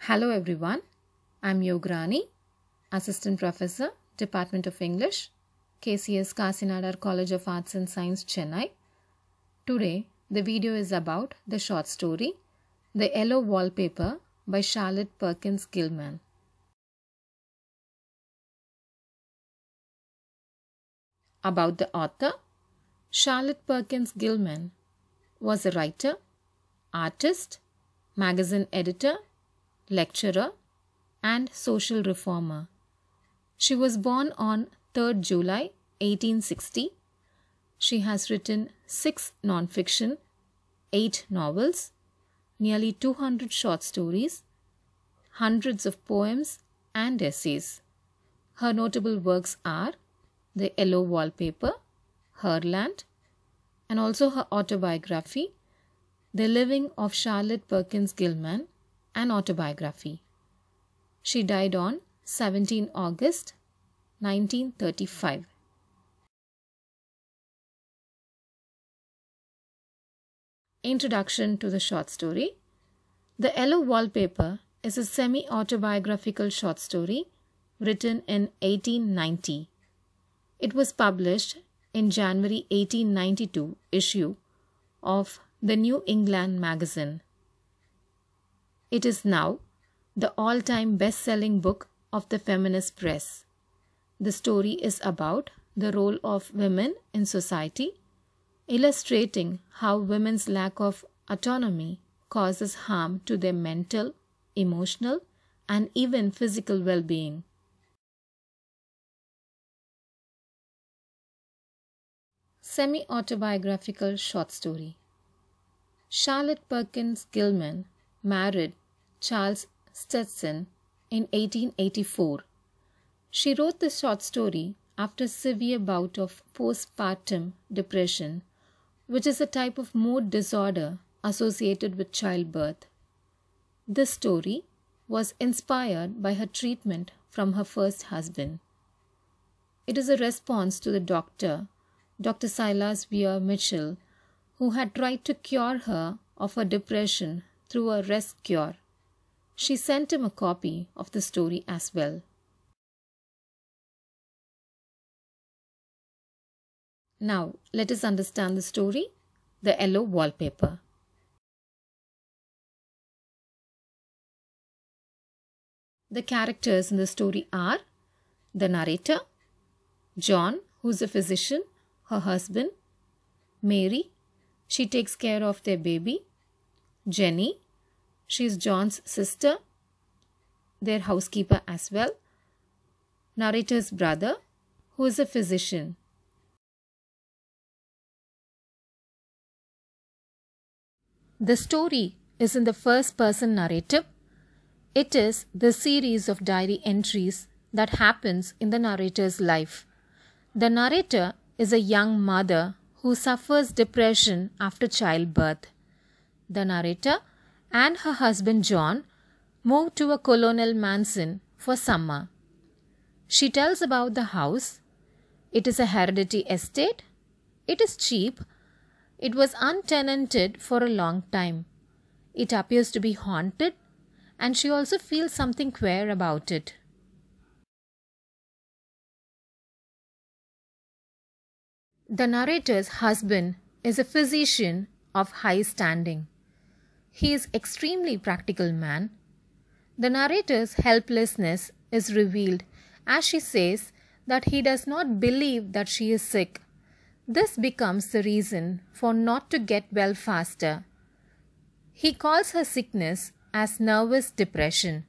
Hello everyone, I'm Yograni, Assistant Professor, Department of English, KCS Kasinadar College of Arts and Science, Chennai. Today, the video is about the short story, The Yellow Wallpaper by Charlotte Perkins Gilman. About the author, Charlotte Perkins Gilman was a writer, artist, magazine editor, lecturer, and social reformer. She was born on 3rd July 1860. She has written six non-fiction, eight novels, nearly 200 short stories, hundreds of poems and essays. Her notable works are The Yellow Wallpaper, Her Land, and also her autobiography, The Living of Charlotte Perkins Gilman, an autobiography. She died on 17 August 1935. Introduction to the short story The Yellow Wallpaper is a semi autobiographical short story written in 1890. It was published in January 1892 issue of the New England Magazine it is now the all time best selling book of the feminist press. The story is about the role of women in society, illustrating how women's lack of autonomy causes harm to their mental, emotional, and even physical well being. Semi autobiographical short story Charlotte Perkins Gilman married Charles Stetson in 1884. She wrote the short story after a severe bout of postpartum depression, which is a type of mood disorder associated with childbirth. This story was inspired by her treatment from her first husband. It is a response to the doctor, Dr. Silas Weir Mitchell, who had tried to cure her of her depression through a rest cure. She sent him a copy of the story as well. Now, let us understand the story The Yellow Wallpaper. The characters in the story are the narrator, John, who's a physician, her husband, Mary, she takes care of their baby, Jenny. She's John's sister, their housekeeper as well. Narrator's brother, who is a physician. The story is in the first person narrative. It is the series of diary entries that happens in the narrator's life. The narrator is a young mother who suffers depression after childbirth. The narrator and her husband John move to a colonial mansion for summer. She tells about the house. It is a heredity estate. It is cheap. It was untenanted for a long time. It appears to be haunted and she also feels something queer about it. The narrator's husband is a physician of high standing. He is extremely practical man. The narrator's helplessness is revealed as she says that he does not believe that she is sick. This becomes the reason for not to get well faster. He calls her sickness as nervous depression.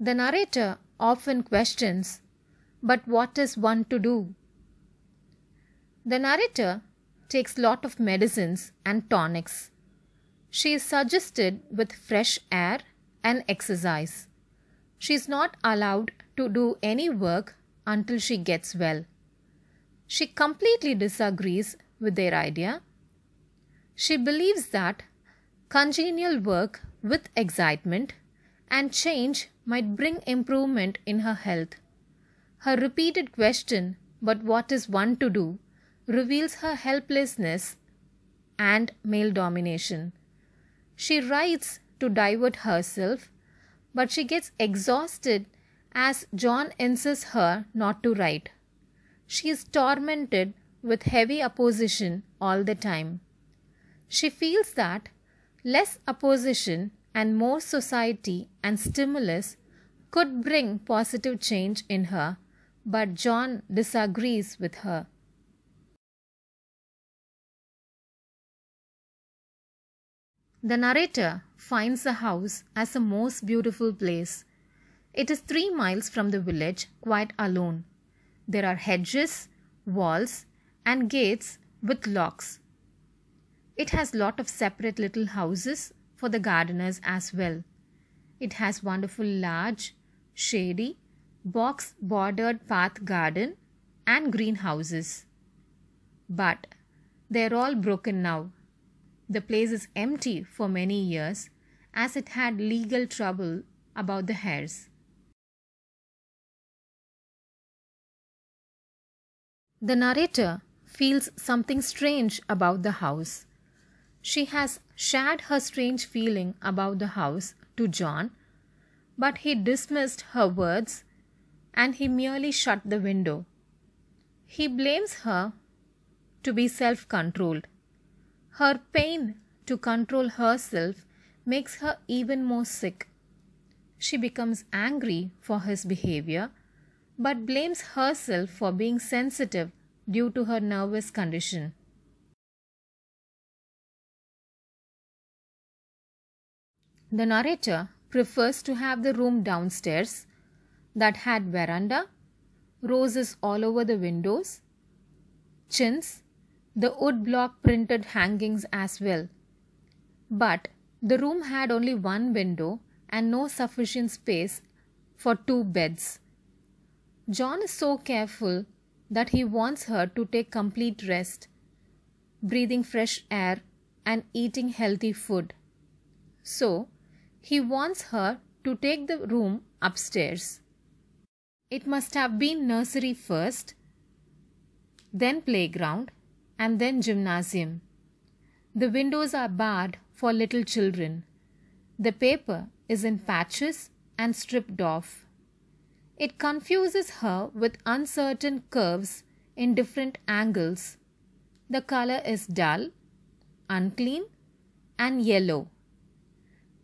The narrator often questions, but what is one to do? The narrator takes lot of medicines and tonics. She is suggested with fresh air and exercise. She is not allowed to do any work until she gets well. She completely disagrees with their idea. She believes that congenial work with excitement and change might bring improvement in her health. Her repeated question, but what is one to do, reveals her helplessness and male domination. She writes to divert herself, but she gets exhausted as John insists her not to write. She is tormented with heavy opposition all the time. She feels that less opposition and more society and stimulus could bring positive change in her, but John disagrees with her. The narrator finds the house as a most beautiful place. It is three miles from the village, quite alone. There are hedges, walls, and gates with locks. It has lot of separate little houses for the gardeners as well. It has wonderful large, shady, box bordered path garden and greenhouses. But they're all broken now. The place is empty for many years as it had legal trouble about the heirs. The narrator feels something strange about the house. She has shared her strange feeling about the house to John, but he dismissed her words and he merely shut the window. He blames her to be self controlled. Her pain to control herself makes her even more sick. She becomes angry for his behavior but blames herself for being sensitive due to her nervous condition. The narrator prefers to have the room downstairs that had veranda, roses all over the windows, chintz, the woodblock printed hangings as well. But the room had only one window and no sufficient space for two beds. John is so careful that he wants her to take complete rest, breathing fresh air and eating healthy food. So, he wants her to take the room upstairs. It must have been nursery first, then playground, and then gymnasium. The windows are barred for little children. The paper is in patches and stripped off. It confuses her with uncertain curves in different angles. The color is dull, unclean, and yellow.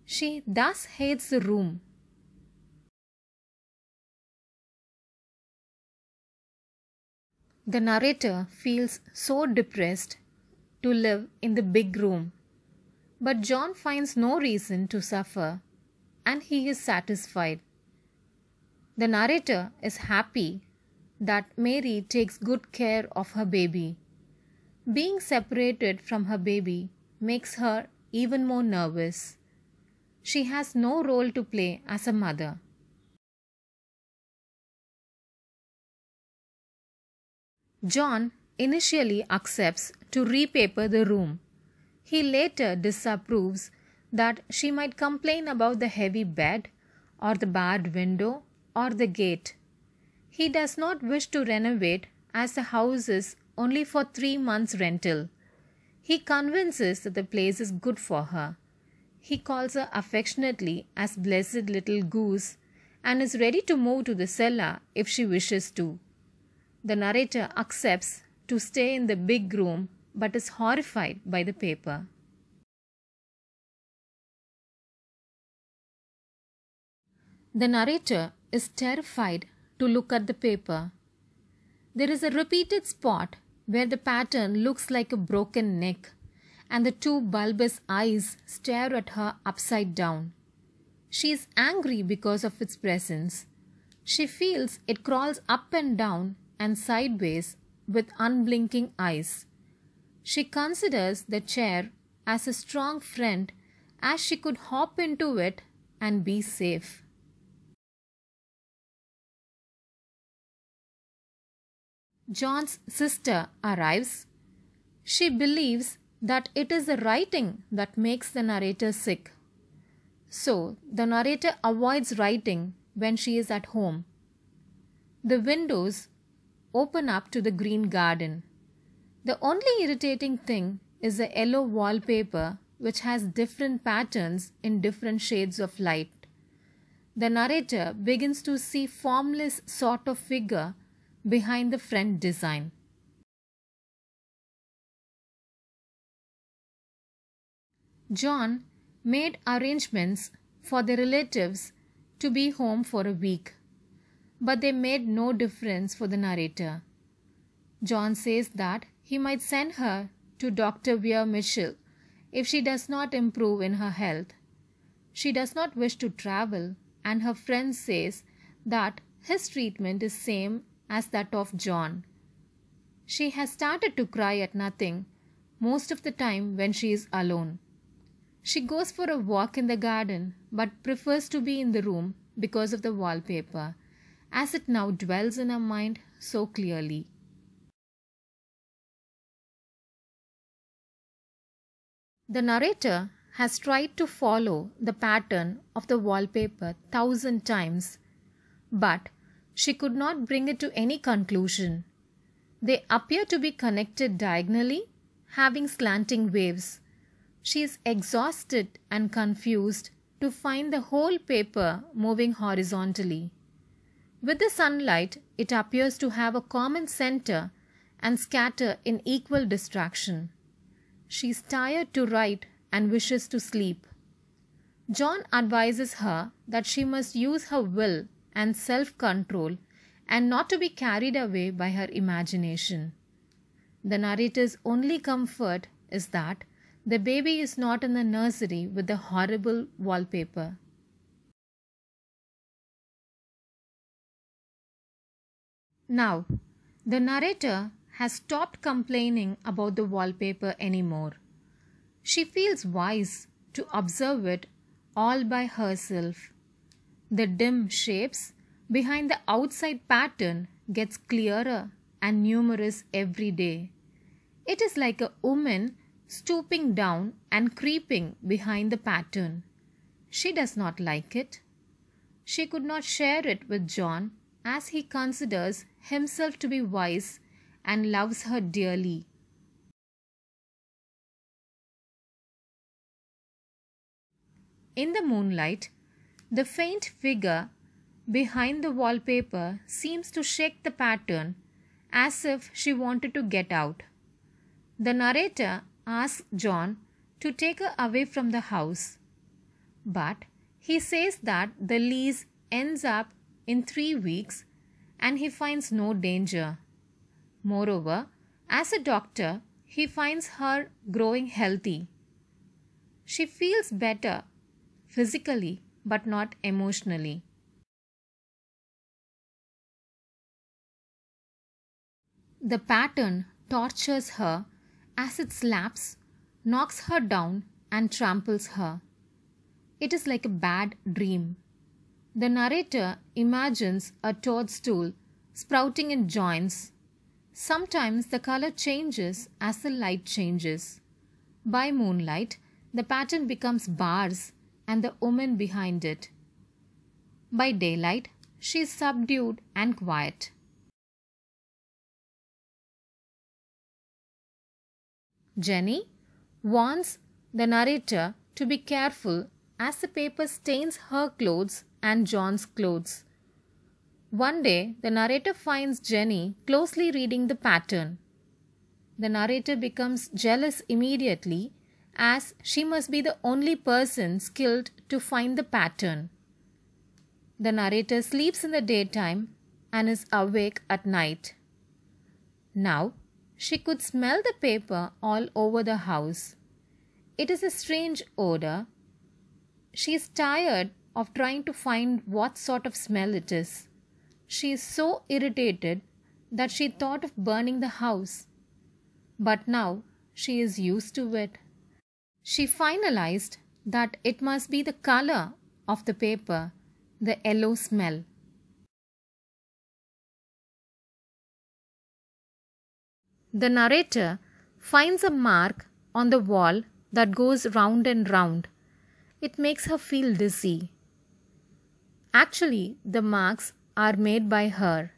She thus hates the room The narrator feels so depressed to live in the big room. But John finds no reason to suffer and he is satisfied. The narrator is happy that Mary takes good care of her baby. Being separated from her baby makes her even more nervous. She has no role to play as a mother. John initially accepts to repaper the room. He later disapproves that she might complain about the heavy bed or the barred window or the gate. He does not wish to renovate as the house is only for three months' rental. He convinces that the place is good for her. He calls her affectionately as blessed little goose and is ready to move to the cellar if she wishes to. The narrator accepts to stay in the big room but is horrified by the paper. The narrator is terrified to look at the paper. There is a repeated spot where the pattern looks like a broken neck and the two bulbous eyes stare at her upside down. She is angry because of its presence. She feels it crawls up and down and sideways with unblinking eyes. She considers the chair as a strong friend as she could hop into it and be safe. John's sister arrives. She believes that it is the writing that makes the narrator sick. So, the narrator avoids writing when she is at home. The windows open up to the green garden. The only irritating thing is the yellow wallpaper which has different patterns in different shades of light. The narrator begins to see formless sort of figure behind the front design. John made arrangements for the relatives to be home for a week but they made no difference for the narrator. John says that he might send her to Dr. Weir Mitchell if she does not improve in her health. She does not wish to travel and her friend says that his treatment is same as that of John. She has started to cry at nothing most of the time when she is alone. She goes for a walk in the garden but prefers to be in the room because of the wallpaper as it now dwells in our mind so clearly. The narrator has tried to follow the pattern of the wallpaper thousand times, but she could not bring it to any conclusion. They appear to be connected diagonally, having slanting waves. She is exhausted and confused to find the whole paper moving horizontally. With the sunlight, it appears to have a common center and scatter in equal distraction. She is tired to write and wishes to sleep. John advises her that she must use her will and self control and not to be carried away by her imagination. The narrator's only comfort is that the baby is not in the nursery with the horrible wallpaper. Now, the narrator has stopped complaining about the wallpaper anymore. She feels wise to observe it all by herself. The dim shapes behind the outside pattern gets clearer and numerous every day. It is like a woman stooping down and creeping behind the pattern. She does not like it. She could not share it with John as he considers himself to be wise and loves her dearly. In the moonlight, the faint figure behind the wallpaper seems to shake the pattern as if she wanted to get out. The narrator asks John to take her away from the house, but he says that the lease ends up in three weeks and he finds no danger. Moreover, as a doctor, he finds her growing healthy. She feels better physically but not emotionally. The pattern tortures her as it slaps, knocks her down, and tramples her. It is like a bad dream. The narrator imagines a toadstool sprouting in joints. Sometimes the color changes as the light changes. By moonlight, the pattern becomes bars and the woman behind it. By daylight, she is subdued and quiet. Jenny warns the narrator to be careful as the paper stains her clothes and John's clothes. One day, the narrator finds Jenny closely reading the pattern. The narrator becomes jealous immediately as she must be the only person skilled to find the pattern. The narrator sleeps in the daytime and is awake at night. Now, she could smell the paper all over the house. It is a strange odor she is tired of trying to find what sort of smell it is. She is so irritated that she thought of burning the house. But now she is used to it. She finalized that it must be the color of the paper, the yellow smell. The narrator finds a mark on the wall that goes round and round it makes her feel dizzy. Actually, the marks are made by her.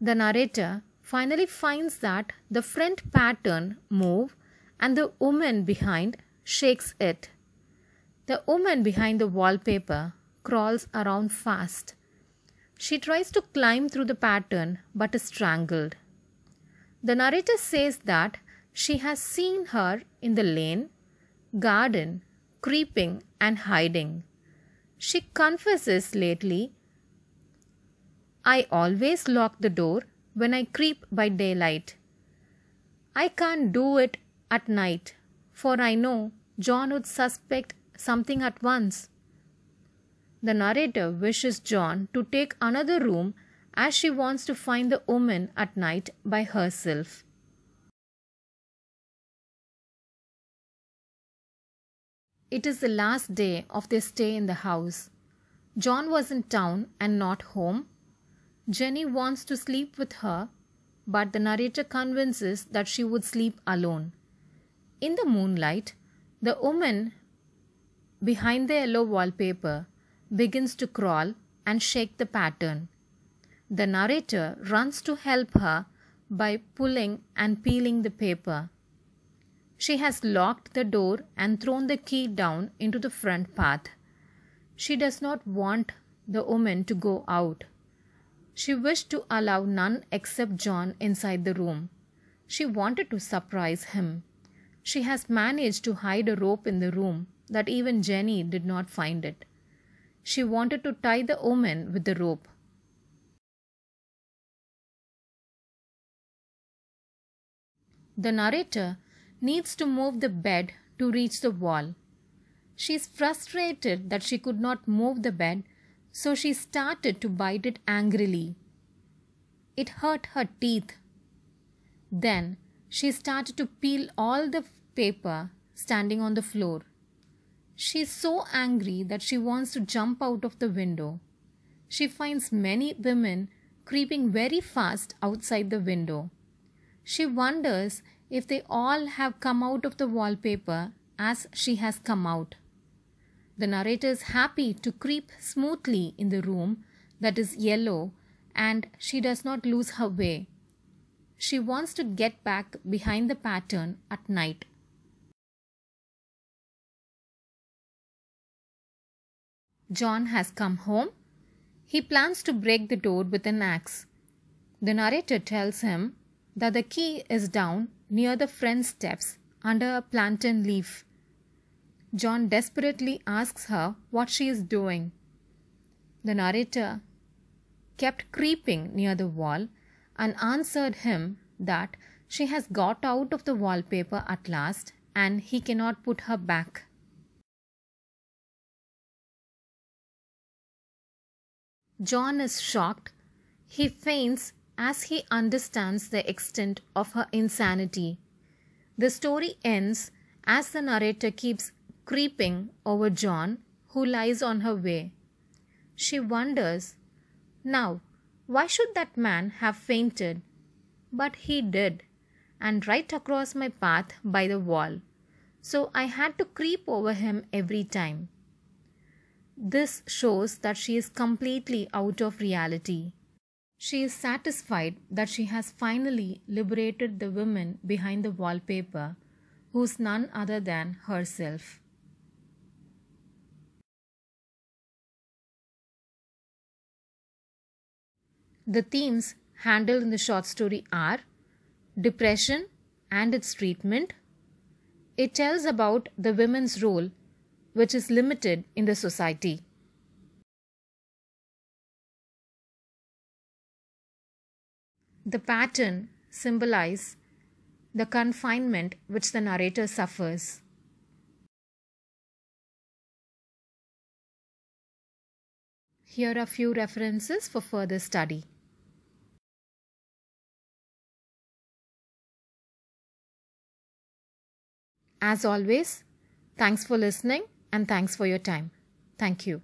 The narrator finally finds that the front pattern move and the woman behind shakes it. The woman behind the wallpaper crawls around fast. She tries to climb through the pattern but is strangled. The narrator says that she has seen her in the lane, garden, creeping and hiding. She confesses lately, I always lock the door when I creep by daylight. I can't do it at night, for I know John would suspect something at once. The narrator wishes John to take another room as she wants to find the woman at night by herself. It is the last day of their stay in the house. John was in town and not home. Jenny wants to sleep with her, but the narrator convinces that she would sleep alone. In the moonlight, the woman behind the yellow wallpaper begins to crawl and shake the pattern. The narrator runs to help her by pulling and peeling the paper. She has locked the door and thrown the key down into the front path. She does not want the woman to go out. She wished to allow none except John inside the room. She wanted to surprise him. She has managed to hide a rope in the room that even Jenny did not find it. She wanted to tie the woman with the rope. The narrator needs to move the bed to reach the wall. She is frustrated that she could not move the bed, so she started to bite it angrily. It hurt her teeth. Then she started to peel all the paper standing on the floor. She is so angry that she wants to jump out of the window. She finds many women creeping very fast outside the window. She wonders if they all have come out of the wallpaper as she has come out. The narrator is happy to creep smoothly in the room that is yellow and she does not lose her way. She wants to get back behind the pattern at night. John has come home. He plans to break the door with an axe. The narrator tells him that the key is down near the friend's steps under a plantain leaf. John desperately asks her what she is doing. The narrator kept creeping near the wall and answered him that she has got out of the wallpaper at last and he cannot put her back. John is shocked. He faints as he understands the extent of her insanity. The story ends as the narrator keeps creeping over John, who lies on her way. She wonders, now, why should that man have fainted? But he did, and right across my path by the wall. So I had to creep over him every time. This shows that she is completely out of reality. She is satisfied that she has finally liberated the women behind the wallpaper, who's none other than herself. The themes handled in the short story are depression and its treatment. It tells about the women's role, which is limited in the society. The pattern symbolize the confinement which the narrator suffers. Here are a few references for further study. As always, thanks for listening and thanks for your time. Thank you.